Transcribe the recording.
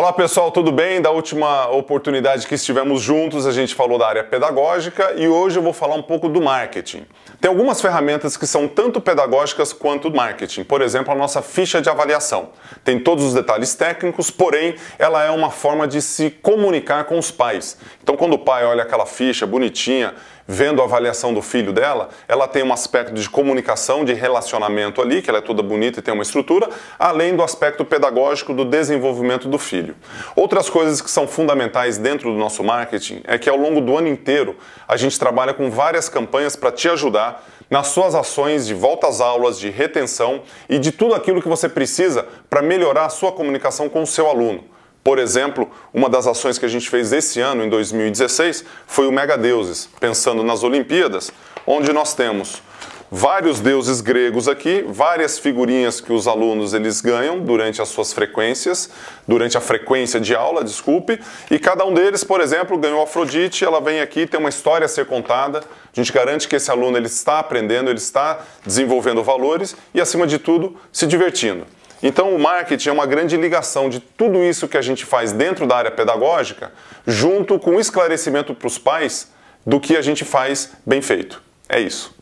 Olá pessoal, tudo bem? Da última oportunidade que estivemos juntos, a gente falou da área pedagógica e hoje eu vou falar um pouco do marketing. Tem algumas ferramentas que são tanto pedagógicas quanto marketing. Por exemplo, a nossa ficha de avaliação. Tem todos os detalhes técnicos, porém, ela é uma forma de se comunicar com os pais. Então, quando o pai olha aquela ficha bonitinha, vendo a avaliação do filho dela, ela tem um aspecto de comunicação, de relacionamento ali, que ela é toda bonita e tem uma estrutura, além do aspecto pedagógico do desenvolvimento do filho. Outras coisas que são fundamentais dentro do nosso marketing é que ao longo do ano inteiro a gente trabalha com várias campanhas para te ajudar nas suas ações de volta às aulas, de retenção e de tudo aquilo que você precisa para melhorar a sua comunicação com o seu aluno. Por exemplo, uma das ações que a gente fez esse ano, em 2016, foi o Mega Deuses, pensando nas Olimpíadas, onde nós temos vários deuses gregos aqui, várias figurinhas que os alunos eles ganham durante as suas frequências, durante a frequência de aula, desculpe, e cada um deles, por exemplo, ganhou Afrodite, ela vem aqui, tem uma história a ser contada. A gente garante que esse aluno ele está aprendendo, ele está desenvolvendo valores e acima de tudo, se divertindo. Então, o marketing é uma grande ligação de tudo isso que a gente faz dentro da área pedagógica, junto com o esclarecimento para os pais do que a gente faz bem feito. É isso.